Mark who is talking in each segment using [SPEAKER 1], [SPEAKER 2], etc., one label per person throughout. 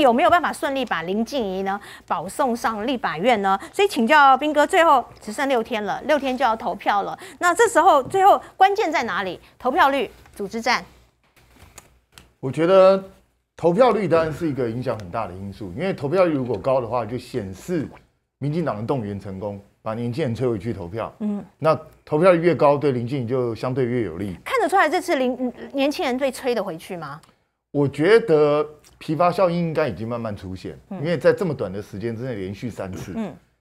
[SPEAKER 1] 有没有办法顺利把林静怡呢保送上立法院呢？所以请教斌哥，最后只剩六天了，六天就要投票了。那这时候最后关键在哪里？投票率、组织战？
[SPEAKER 2] 我觉得投票率当然是一个影响很大的因素，因为投票率如果高的话，就显示民进党的动员成功，把年轻人催回去投票。嗯，那投票率越高，对林静怡就相对越有利。看
[SPEAKER 1] 得出来，这次林年轻人最催的回去吗？
[SPEAKER 2] 我觉得疲乏效应应该已经慢慢出现，因为在这么短的时间之内连续三次，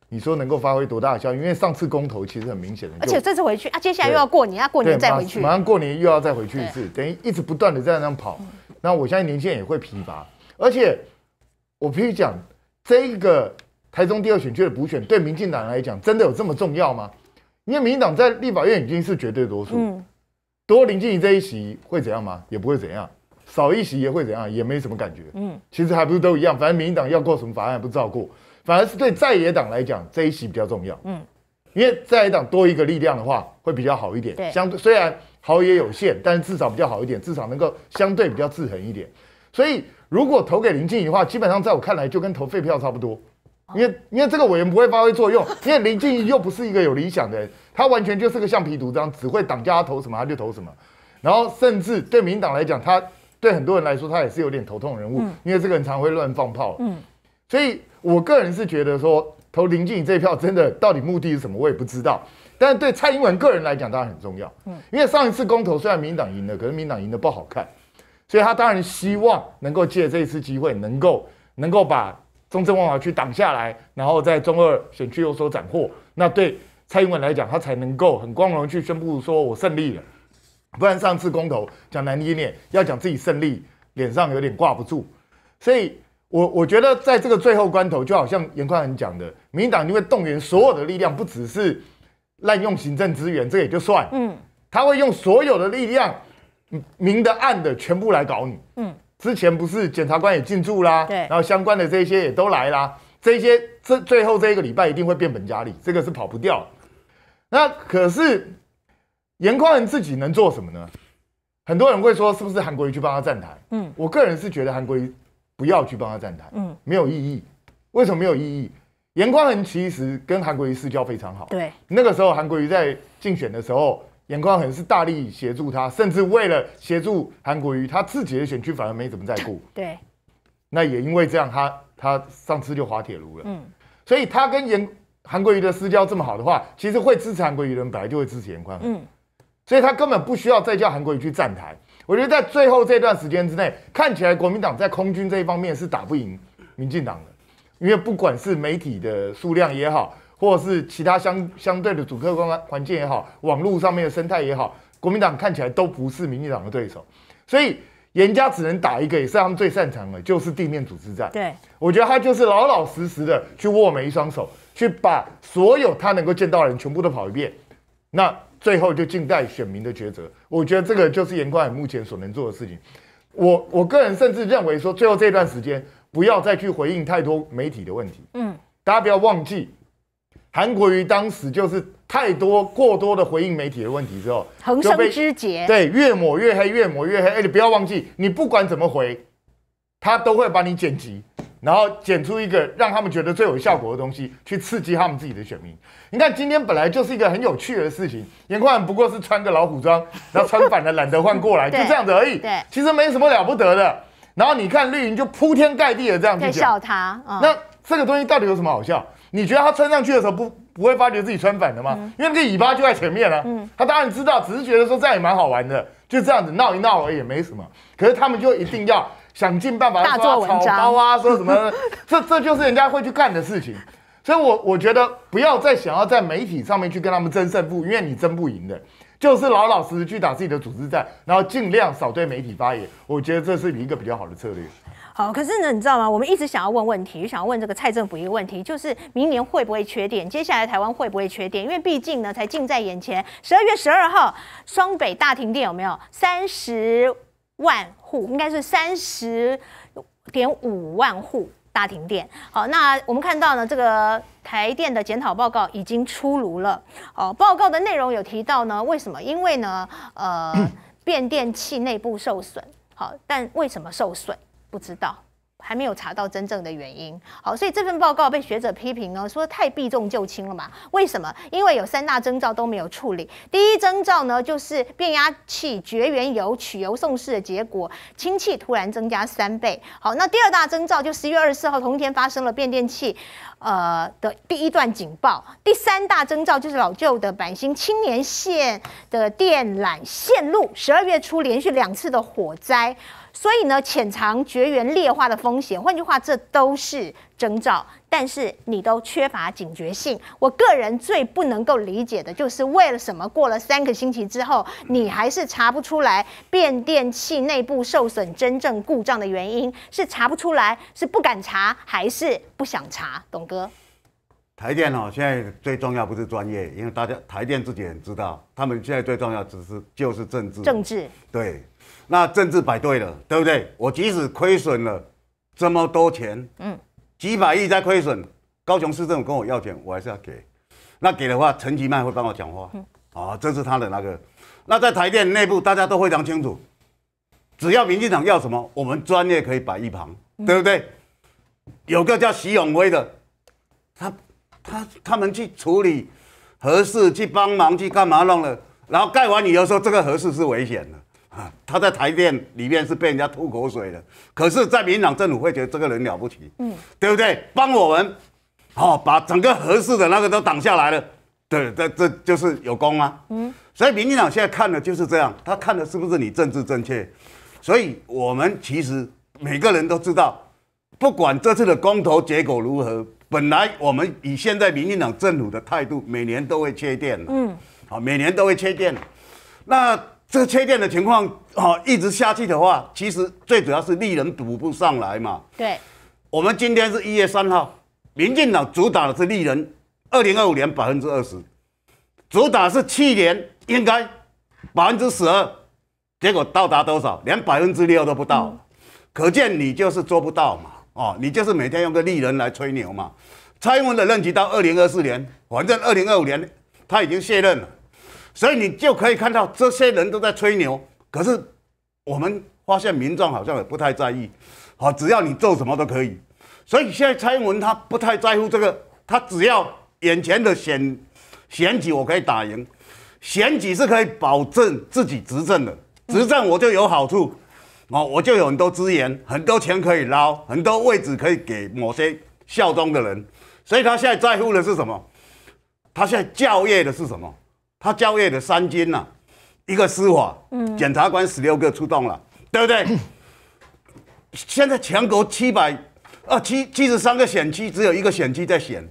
[SPEAKER 2] 你说能够发挥多大的效？因为上次公投其实很明显的，而且这
[SPEAKER 1] 次回去啊，接下来又要过年，要过年再回去，马上
[SPEAKER 2] 过年又要再回去一次，等于一直不断的在那跑。那我相信年轻人也会疲乏。而且我必须讲，这一个台中第二选区的补选对民进党来讲，真的有这么重要吗？因为民进党在立法院已经是绝对多数，多林静怡这一席会怎样吗？也不会怎样。少一席也会怎样，也没什么感觉。嗯，其实还不是都一样。反正民进党要过什么法案不照过，反而是对在野党来讲这一席比较重要。嗯，因为在野党多一个力量的话会比较好一点。对，相对虽然好也有限，但是至少比较好一点，至少能够相对比较制衡一点。所以如果投给林静怡的话，基本上在我看来就跟投废票差不多。因为因为这个委员不会发挥作用，因为林静怡又不是一个有理想的人，他完全就是个橡皮图章，只会挡架他投什么他就投什么。然后甚至对民党来讲，他对很多人来说，他也是有点头痛人物，因为这个人常会乱放炮。嗯，所以我个人是觉得说投林静怡这一票，真的到底目的是什么，我也不知道。但对蔡英文个人来讲，当然很重要。嗯，因为上一次公投虽然民党赢了，可是民党赢的不好看，所以他当然希望能够借这一次机会，能够能够把中正万华区挡下来，然后在中二选区有所斩获。那对蔡英文来讲，他才能够很光荣去宣布说，我胜利了。不然上次公投讲难依脸，要讲自己胜利，脸上有点挂不住。所以我我觉得在这个最后关头，就好像严宽很讲的，民党就会动员所有的力量，不只是滥用行政资源，这也就算。嗯，他会用所有的力量，明的暗的全部来搞你。嗯，之前不是检察官也进驻啦，对，然后相关的这些也都来啦，这些这最后这一个礼拜一定会变本加厉，这个是跑不掉。那可是。严宽仁自己能做什么呢？很多人会说，是不是韩国瑜去帮他站台？嗯，我个人是觉得韩国瑜不要去帮他站台，嗯，没有意义。为什么没有意义？严宽仁其实跟韩国瑜私交非常好，对。那个时候韩国瑜在竞选的时候，严宽仁是大力协助他，甚至为了协助韩国瑜，他自己的选区反而没怎么在顾。对。那也因为这样，他他上次就滑铁卢了，嗯。所以他跟严韩国瑜的私交这么好的话，其实会支持韩国瑜的人，本来就会支持严宽嗯，所以他根本不需要再叫韩国语去站台。我觉得在最后这段时间之内，看起来国民党在空军这一方面是打不赢民进党的，因为不管是媒体的数量也好，或者是其他相相对的主客观环境也好，网络上面的生态也好，国民党看起来都不是民进党的对手。所以严家只能打一个，也是他们最擅长的，就是地面组织战。对，我觉得他就是老老实实的去握每一双手，去把所有他能够见到的人全部都跑一遍。那。最后就静待选民的抉择，我觉得这个就是严宽海目前所能做的事情。我我个人甚至认为说，最后这段时间不要再去回应太多媒体的问题。嗯，大家不要忘记，韩国瑜当时就是太多过多的回应媒体的问题之后，横生枝节。对，越抹越黑，越抹越黑。哎，你不要忘记，你不管怎么回，他都会把你剪辑。然后剪出一个让他们觉得最有效果的东西，去刺激他们自己的选民。你看，今天本来就是一个很有趣的事情，严宽不过是穿个老虎装，然后穿反了懒得换过来，就这样子而已。对，其实没什么了不得的。然后你看绿营就铺天盖地的这样子笑
[SPEAKER 1] 他。那
[SPEAKER 2] 这个东西到底有什么好笑？你觉得他穿上去的时候不不会发觉自己穿反的吗？因为那个尾巴就在前面啊。嗯，他当然知道，只是觉得说这样也蛮好玩的，就这样子闹一闹而已，没什么。可是他们就一定要。想尽办法大做文章啊，说什么？这这就是人家会去干的事情。所以，我我觉得不要再想要在媒体上面去跟他们争胜负，因为你争不赢的。就是老老实实去打自己的组织战，然后尽量少对媒体发言。我觉得这是一个比较好的策略。好，可是呢，你知道
[SPEAKER 1] 吗？我们一直想要问问题，想要问这个蔡政府一个问题，就是明年会不会缺电？接下来台湾会不会缺电？因为毕竟呢，才近在眼前。十二月十二号，双北大停电有没有？三十。万户应该是三十点五万户大停电。好，那我们看到呢，这个台电的检讨报告已经出炉了。好，报告的内容有提到呢，为什么？因为呢，呃，变电器内部受损。好，但为什么受损，不知道。还没有查到真正的原因，好，所以这份报告被学者批评呢，说太避重就轻了嘛？为什么？因为有三大征兆都没有处理。第一征兆呢，就是变压器绝缘油取油送试的结果，氢气突然增加三倍。好，那第二大征兆就十一月二十四号同一天发生了变电器呃的第一段警报。第三大征兆就是老旧的板新青年线的电缆线路，十二月初连续两次的火灾。所以呢，潜藏绝缘裂化的风险，换句话，这都是征兆，但是你都缺乏警觉性。我个人最不能够理解的就是，为了什么过了三个星期之后，你还是查不出来变电器内部受损真正故障的原因？是查不出来，是不敢查，还是不想查？董哥，
[SPEAKER 3] 台电哦，现在最重要不是专业，因为大家台电自己也知道，他们现在最重要只是就是政治，政治，对。那政治摆对了，对不对？我即使亏损了这么多钱，嗯，几百亿在亏损，高雄市政府跟我要钱，我还是要给。那给的话，陈吉曼会帮我讲话，啊，这是他的那个。那在台电内部，大家都非常清楚，只要民进党要什么，我们专业可以摆一旁，对不对？有个叫徐永辉的，他他他们去处理合适，去帮忙去干嘛弄了，然后盖完你又说这个合适是危险的。他在台电里面是被人家吐口水的，可是，在民进党政府会觉得这个人了不起，嗯，对不对？帮我们，好，把整个合适的那个都挡下来了，对，这这就是有功啊，嗯。所以民进党现在看的就是这样，他看的是不是你政治正确？所以我们其实每个人都知道，不管这次的公投结果如何，本来我们以现在民进党政府的态度，每年都会缺电嗯，好，每年都会缺电，那。这个缺电的情况啊，一直下去的话，其实最主要是利人补不上来嘛。对，我们今天是一月三号，民进党主打的是利人，二零二五年百分之二十，主打是去年应该百分之十二，结果到达多少？连百分之六都不到，可见你就是做不到嘛。哦，你就是每天用个利人来吹牛嘛。蔡英文的任期到二零二四年，反正二零二五年他已经卸任了。所以你就可以看到这些人都在吹牛，可是我们发现民众好像也不太在意。好，只要你做什么都可以。所以现在蔡英文他不太在乎这个，他只要眼前的选选举我可以打赢，选举是可以保证自己执政的，执政我就有好处，哦，我就有很多资源、很多钱可以捞，很多位置可以给某些效忠的人。所以他现在在乎的是什么？他现在教业的是什么？他交易的三军呐，一个司法，嗯，检察官十六个出动了，对不对？现在全国七百二七七十三个选区，只有一个选区在选。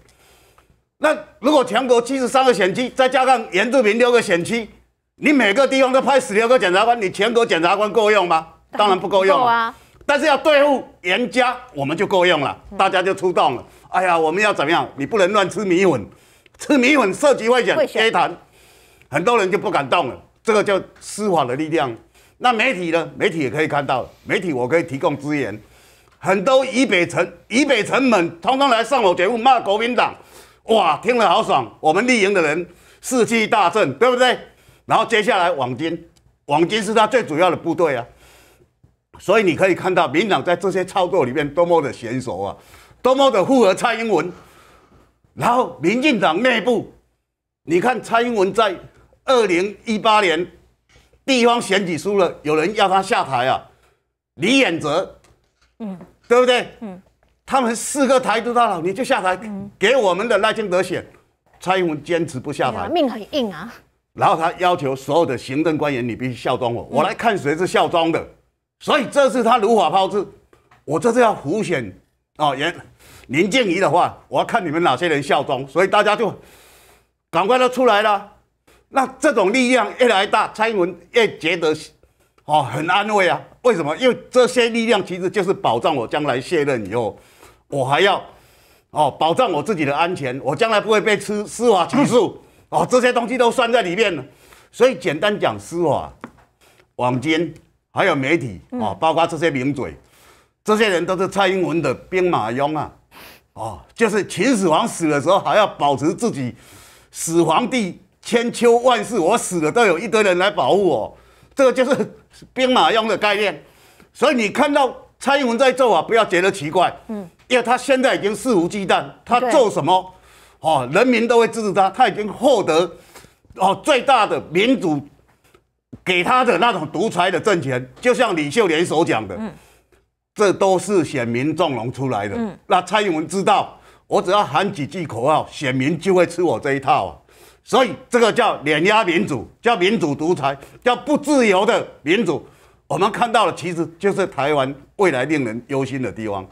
[SPEAKER 3] 那如果全国七十三个选区，再加上原住民六个选区，你每个地方都派十六个检察官，你全国检察官够用吗？当然不够用啊。但是要对付严家，我们就够用了，大家就出动了。哎呀，我们要怎么样？你不能乱吃米粉，吃米粉涉及危险，黑谈。很多人就不敢动了，这个叫司法的力量。那媒体呢？媒体也可以看到，媒体我可以提供资源。很多以北城、以北城门，通通来上楼节目骂国民党，哇，听了好爽！我们立营的人士气大振，对不对？然后接下来网军，网军是他最主要的部队啊。所以你可以看到，民党在这些操作里面多么的娴熟啊，多么的符合蔡英文。然后民进党内部，你看蔡英文在。二零一八年地方选举输了，有人要他下台啊，李远哲，嗯，对不对？嗯，他们四个台独大佬你就下台，给我们的赖清德选，蔡英文坚持不下台，
[SPEAKER 1] 命很硬啊。
[SPEAKER 3] 然后他要求所有的行政官员，你必须效忠我，我来看谁是效忠的。所以这次他如法炮制，我这次要胡选哦，严林静怡的话，我要看你们哪些人效忠，所以大家就赶快都出来了。那这种力量越来大，蔡英文越觉得哦很安慰啊。为什么？因为这些力量其实就是保障我将来卸任以后，我还要哦保障我自己的安全，我将来不会被吃司法起诉 哦。这些东西都算在里面。所以简单讲，司法、网监还有媒体啊，包括这些名嘴，这些人都是蔡英文的兵马俑啊。哦，就是秦始皇死的时候还要保持自己始皇帝。千秋万世，我死了都有一堆人来保护我，这个就是 兵马俑的概念。所以你看到蔡英文在做啊，不要觉得奇怪，嗯，因为他现在已经肆无忌惮，他做什么，哦，人民都会支持他，他已经获得哦最大的民主给他的那种独裁的政权，就像李秀莲所讲的，嗯，这都是选民纵容出来的。嗯，那蔡英文知道，我只要喊几句口号，选民就会吃我这一套啊。所以，这个叫碾压民主，叫民主独裁，叫不自由的民主。我们看到的，其实就是台湾未来令人忧心的地方。